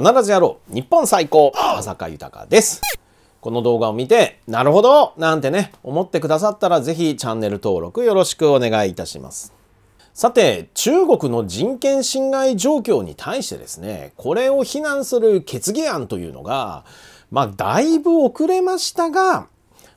必ずやろう日本最高浅香豊ですこの動画を見てなるほどなんてね思ってくださったら是非チャンネル登録よろしくお願いいたしますさて中国の人権侵害状況に対してですねこれを非難する決議案というのがまあだいぶ遅れましたが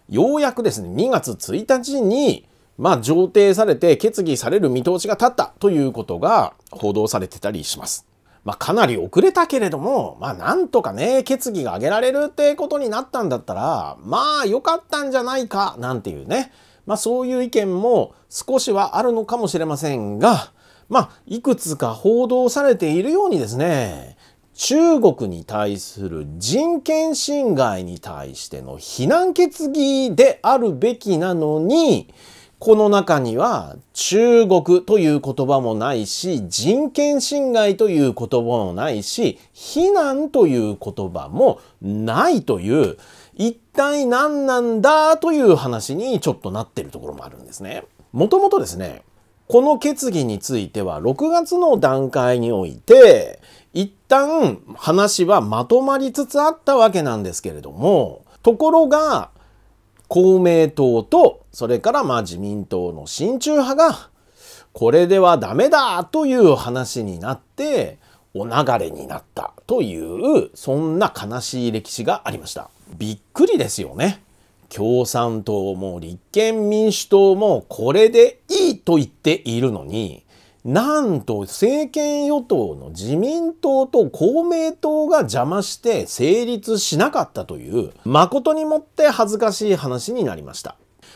ようやくですね2月1日にまあ、上呈されて決議される見通しが立ったということが報道されてたりします。まあ、かなり遅れたけれども、まあ、なんとかね、決議が挙げられるってことになったんだったら、まあ、良かったんじゃないか、なんていうね。まあ、そういう意見も少しはあるのかもしれませんが、まあ、いくつか報道されているようにですね、中国に対する人権侵害に対しての非難決議であるべきなのに、この中には中国という言葉もないし、人権侵害という言葉もないし、非難という言葉もないという、一体何なんだという話にちょっとなってるところもあるんですね。もともとですね、この決議については6月の段階において、一旦話はまとまりつつあったわけなんですけれども、ところが、公明党と、それからまあ自民党の親中派が、これではダメだという話になって、お流れになったという、そんな悲しい歴史がありました。びっくりですよね。共産党も立憲民主党もこれでいいと言っているのに、なんと政権与党の自民党と公明党が邪魔して成立しなかったという誠にもって恥ずかしい話になりました。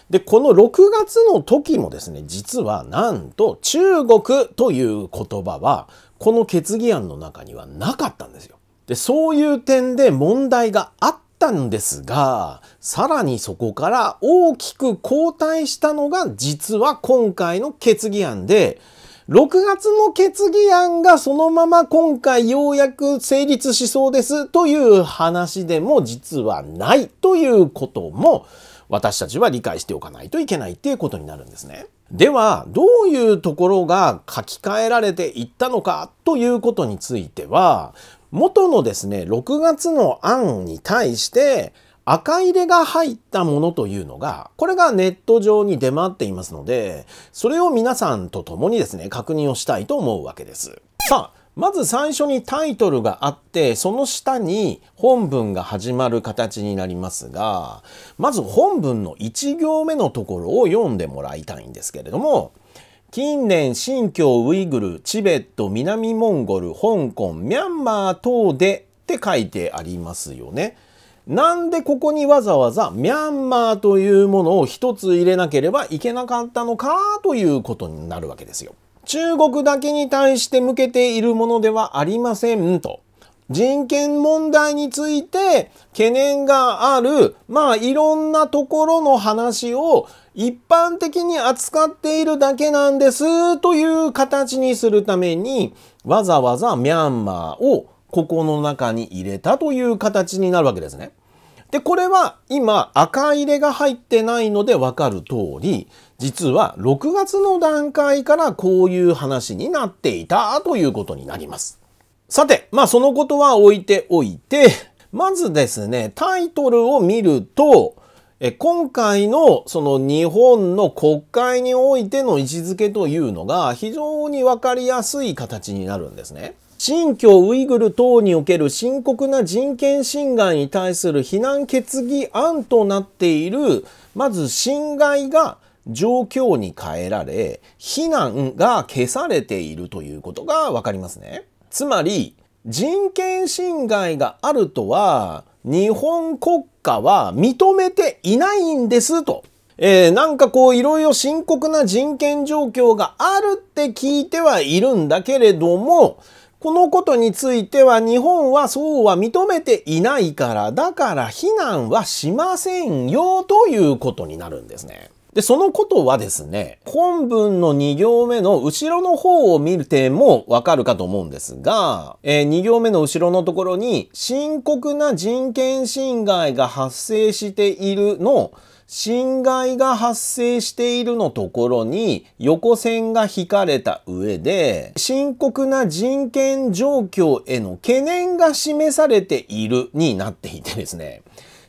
で、この6月の時もですね、実はなんと中国という言葉はこの決議案の中にはなかったんですよ。で、そういう点で問題があったんですが、さらにそこから大きく後退したのが実は今回の決議案で、6月の決議案がそのまま今回ようやく成立しそうですという話でも実はないということも私たちは理解しておかないといけないっていうことになるんですね。ではどういうところが書き換えられていったのかということについては元のですね6月の案に対して赤入れが入ったものというのが、これがネット上に出回っていますので、それを皆さんと共にですね、確認をしたいと思うわけです。さあ、まず最初にタイトルがあって、その下に本文が始まる形になりますが、まず本文の1行目のところを読んでもらいたいんですけれども、近年新疆ウイグル、チベット、南モンゴル、香港、ミャンマー等でって書いてありますよね。なんでここにわざわざミャンマーというものを一つ入れなければいけなかったのかということになるわけですよ。中国だけに対して向けているものではありませんと。人権問題について懸念がある、まあいろんなところの話を一般的に扱っているだけなんですという形にするためにわざわざミャンマーをここの中に入れたという形になるわけですね。で、これは今赤入れが入ってないのでわかる通り、実は6月の段階からこういう話になっていたということになります。さて、まあそのことは置いておいて、まずですね、タイトルを見ると、え今回のその日本の国会においての位置づけというのが非常にわかりやすい形になるんですね。新疆ウイグル等における深刻な人権侵害に対する非難決議案となっている、まず侵害が状況に変えられ、非難が消されているということがわかりますね。つまり、人権侵害があるとは、日本国家は認めていないんですと。えー、なんかこういろいろ深刻な人権状況があるって聞いてはいるんだけれども、このことについては日本はそうは認めていないから、だから非難はしませんよということになるんですね。で、そのことはですね、本文の2行目の後ろの方を見てもわかるかと思うんですが、えー、2行目の後ろのところに、深刻な人権侵害が発生しているの、侵害が発生しているのところに横線が引かれた上で深刻な人権状況への懸念が示されているになっていてですね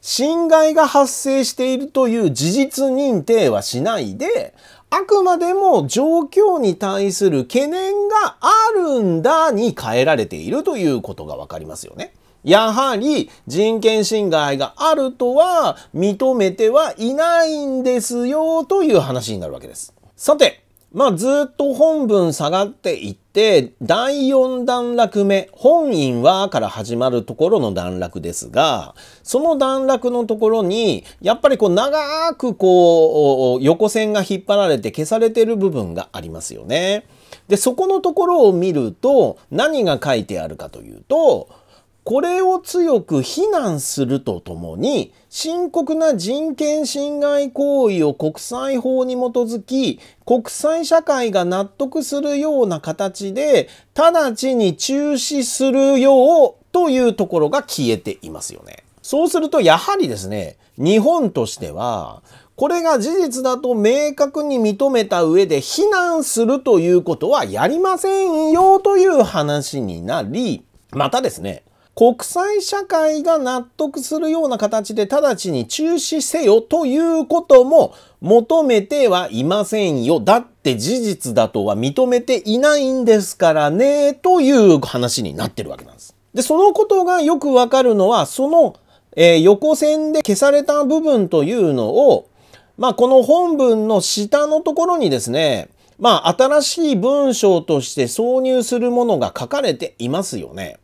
侵害が発生しているという事実認定はしないで、あくまでも状況に対する懸念があるんだに変えられているということがわかりますよね。やはり人権侵害があるとは認めてはいないんですよという話になるわけです。さて、まあ、ずっと本文下がっていって第4段落目「本因は」から始まるところの段落ですがその段落のところにやっぱりこう長くこう横線が引っ張られて消されてる部分がありますよね。でそこのところを見ると何が書いてあるかというと「これを強く非難するとともに、深刻な人権侵害行為を国際法に基づき、国際社会が納得するような形で、直ちに中止するようというところが消えていますよね。そうすると、やはりですね、日本としては、これが事実だと明確に認めた上で非難するということはやりませんよという話になり、またですね、国際社会が納得するような形で直ちに中止せよということも求めてはいませんよ。だって事実だとは認めていないんですからね、という話になってるわけなんです。で、そのことがよくわかるのは、その、えー、横線で消された部分というのを、まあ、この本文の下のところにですね、まあ、新しい文章として挿入するものが書かれていますよね。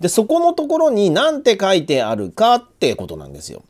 で、そこのところに何て書いてあるかってことなんですよ。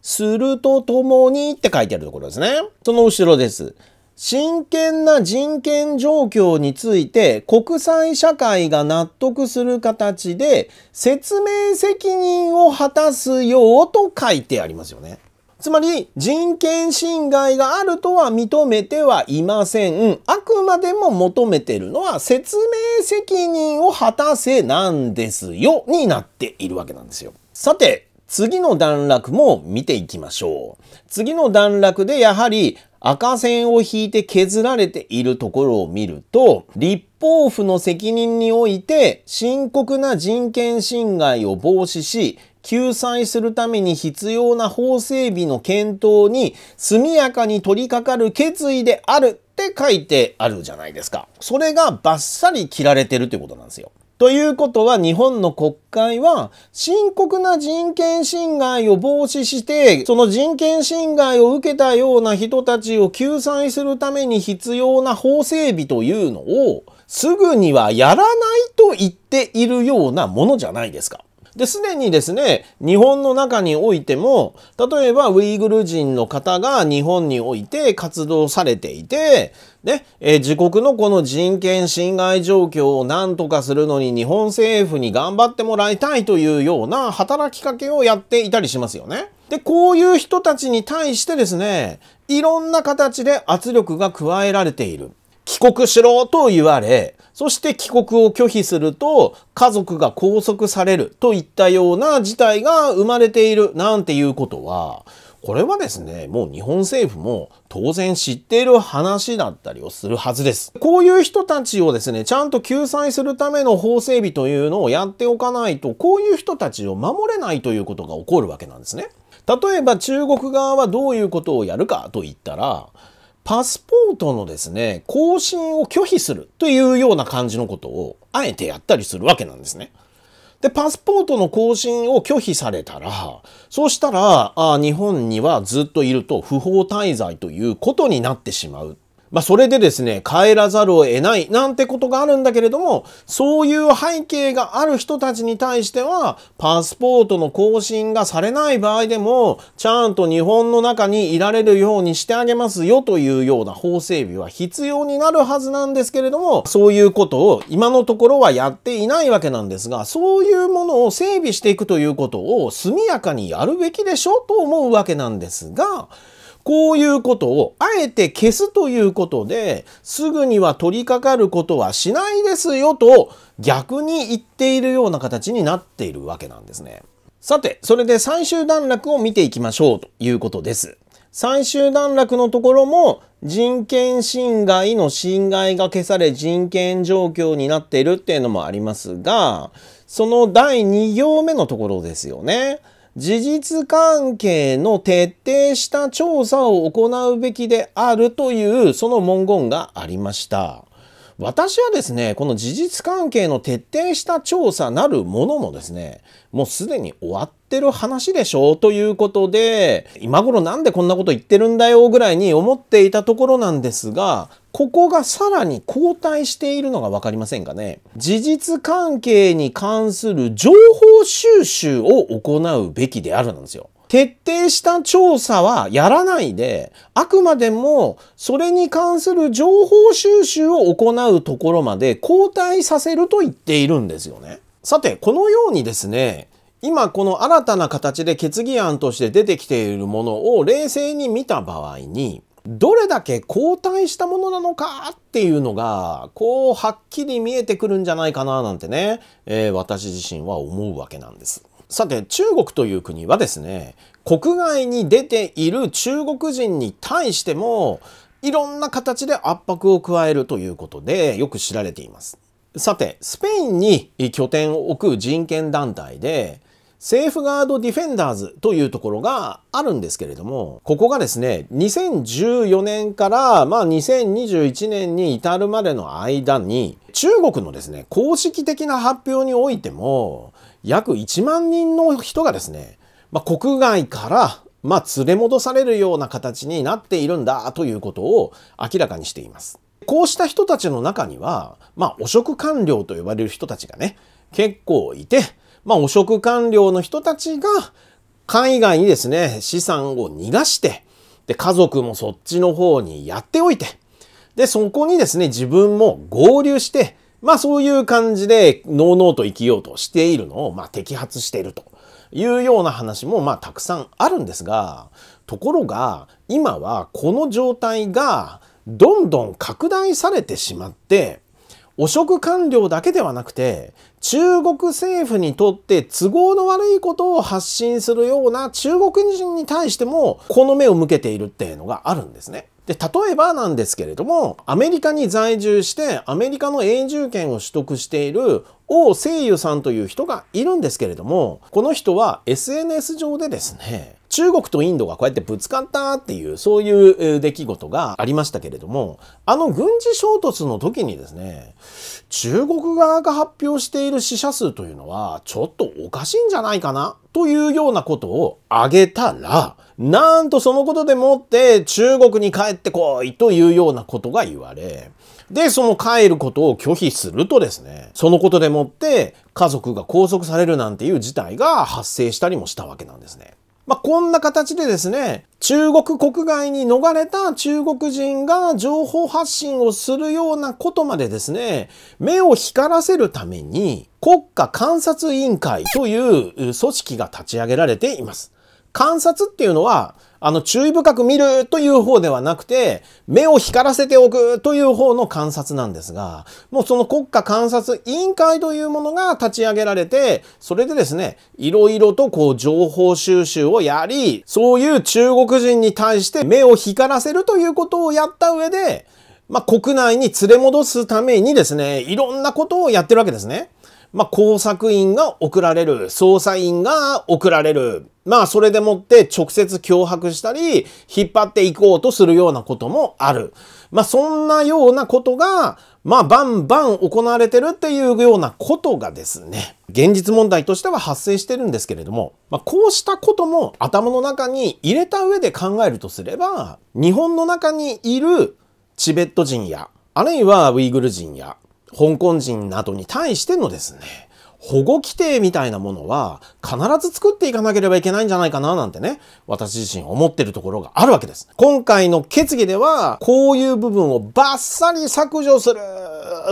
するとともにって書いてあるところですね。その後ろです。真剣な人権状況について国際社会が納得する形で説明責任を果たすようと書いてありますよね。つまり人権侵害があるとは認めてはいません。あくまでも求めてるのは説明責任を果たせなんですよになっているわけなんですよ。さて、次の段落も見ていきましょう。次の段落でやはり赤線を引いて削られているところを見ると、立法府の責任において深刻な人権侵害を防止し、救済するために必要な法整備の検討に速やかに取り掛かる決意であるって書いてあるじゃないですか。それがバッサリ切られてるということなんですよ。ということは日本の国会は深刻な人権侵害を防止してその人権侵害を受けたような人たちを救済するために必要な法整備というのをすぐにはやらないと言っているようなものじゃないですか。で、すでにですね、日本の中においても、例えばウイグル人の方が日本において活動されていて、ね、えー、自国のこの人権侵害状況を何とかするのに日本政府に頑張ってもらいたいというような働きかけをやっていたりしますよね。で、こういう人たちに対してですね、いろんな形で圧力が加えられている。帰国しろと言われ、そして帰国を拒否すると家族が拘束されるといったような事態が生まれているなんていうことは、これはですね、もう日本政府も当然知っている話だったりをするはずです。こういう人たちをですね、ちゃんと救済するための法整備というのをやっておかないと、こういう人たちを守れないということが起こるわけなんですね。例えば中国側はどういうことをやるかと言ったら、パスポートのですね、更新を拒否するというような感じのことを、あえてやったりするわけなんですね。で、パスポートの更新を拒否されたら、そうしたら、あ日本にはずっといると不法滞在ということになってしまうまあ、それでですね、帰らざるを得ないなんてことがあるんだけれども、そういう背景がある人たちに対しては、パスポートの更新がされない場合でも、ちゃんと日本の中にいられるようにしてあげますよというような法整備は必要になるはずなんですけれども、そういうことを今のところはやっていないわけなんですが、そういうものを整備していくということを速やかにやるべきでしょと思うわけなんですが、こういうことをあえて消すということで、すぐには取り掛かることはしないですよと逆に言っているような形になっているわけなんですね。さて、それで最終段落を見ていきましょうということです。最終段落のところも人権侵害の侵害が消され人権状況になっているっていうのもありますが、その第2行目のところですよね。事実関係の徹底した調査を行うべきであるというその文言がありました。私はですね、この事実関係の徹底した調査なるものもですね、もうすでに終わってる話でしょうということで、今頃なんでこんなこと言ってるんだよぐらいに思っていたところなんですが、ここがさらに後退しているのが分かりませんかね。事実関係に関する情報収集を行うべきであるなんですよ。徹底した調査はやらないで、あくまでもそれに関する情報収集を行うところまで交代させると言っているんですよね。さて、このようにですね、今この新たな形で決議案として出てきているものを冷静に見た場合に、どれだけ後退したものなのかっていうのが、こうはっきり見えてくるんじゃないかななんてね、えー、私自身は思うわけなんです。さて中国という国はですね国外に出ている中国人に対してもいろんな形で圧迫を加えるということでよく知られています。さてスペインに拠点を置く人権団体でセーフガードディフェンダーズというところがあるんですけれども、ここがですね、2014年から、まあ、2021年に至るまでの間に、中国のですね、公式的な発表においても、約1万人の人がですね、まあ、国外から、まあ、連れ戻されるような形になっているんだということを明らかにしています。こうした人たちの中には、まあ、汚職官僚と呼ばれる人たちがね、結構いて、まあ、汚職官僚の人たちが、海外にですね、資産を逃がして、で、家族もそっちの方にやっておいて、で、そこにですね、自分も合流して、まあそういう感じで、のうのうと生きようとしているのを、まあ摘発しているというような話も、まあたくさんあるんですが、ところが、今はこの状態がどんどん拡大されてしまって、汚職官僚だけではなくて中国政府にとって都合の悪いことを発信するような中国人に対してもこの目を向けているっていうのがあるんですね。で、例えばなんですけれども、アメリカに在住して、アメリカの永住権を取得している王聖優さんという人がいるんですけれども、この人は SNS 上でですね、中国とインドがこうやってぶつかったっていう、そういう出来事がありましたけれども、あの軍事衝突の時にですね、中国側が発表している死者数というのは、ちょっとおかしいんじゃないかなというようなことを挙げたら、なんとそのことでもって中国に帰ってこいというようなことが言われ、で、その帰ることを拒否するとですね、そのことでもって家族が拘束されるなんていう事態が発生したりもしたわけなんですね。まあ、こんな形でですね、中国国外に逃れた中国人が情報発信をするようなことまでですね、目を光らせるために国家観察委員会という組織が立ち上げられています。観察っていうのは、あの、注意深く見るという方ではなくて、目を光らせておくという方の観察なんですが、もうその国家観察委員会というものが立ち上げられて、それでですね、いろいろとこう情報収集をやり、そういう中国人に対して目を光らせるということをやった上で、まあ、国内に連れ戻すためにですね、いろんなことをやってるわけですね。まあ、工作員が送られる、捜査員が送られる。まあ、それでもって直接脅迫したり、引っ張っていこうとするようなこともある。まあ、そんなようなことが、まあ、バンバン行われてるっていうようなことがですね、現実問題としては発生してるんですけれども、まあ、こうしたことも頭の中に入れた上で考えるとすれば、日本の中にいるチベット人や、あるいはウイグル人や、香港人などに対してのですね、保護規定みたいなものは必ず作っていかなければいけないんじゃないかななんてね、私自身思ってるところがあるわけです。今回の決議では、こういう部分をバッサリ削除する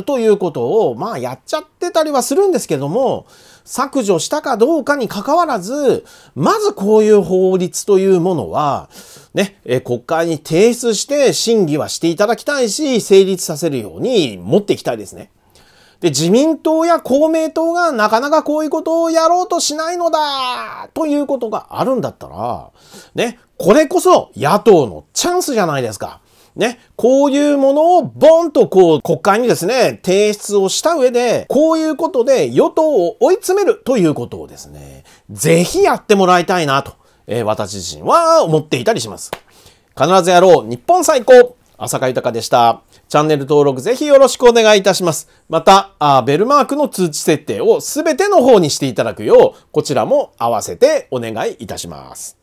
ということを、まあやっちゃってたりはするんですけども、削除したかどうかにかかわらず、まずこういう法律というものは、ね、え国会に提出して審議はしていただきたいし、成立させるように持っていきたいですね。で、自民党や公明党がなかなかこういうことをやろうとしないのだということがあるんだったら、ね、これこそ野党のチャンスじゃないですか。ね、こういうものをボンとこう国会にですね、提出をした上で、こういうことで与党を追い詰めるということをですね、ぜひやってもらいたいなと、えー、私自身は思っていたりします。必ずやろう日本最高浅香豊でした。チャンネル登録ぜひよろしくお願いいたします。また、あベルマークの通知設定をすべての方にしていただくよう、こちらも合わせてお願いいたします。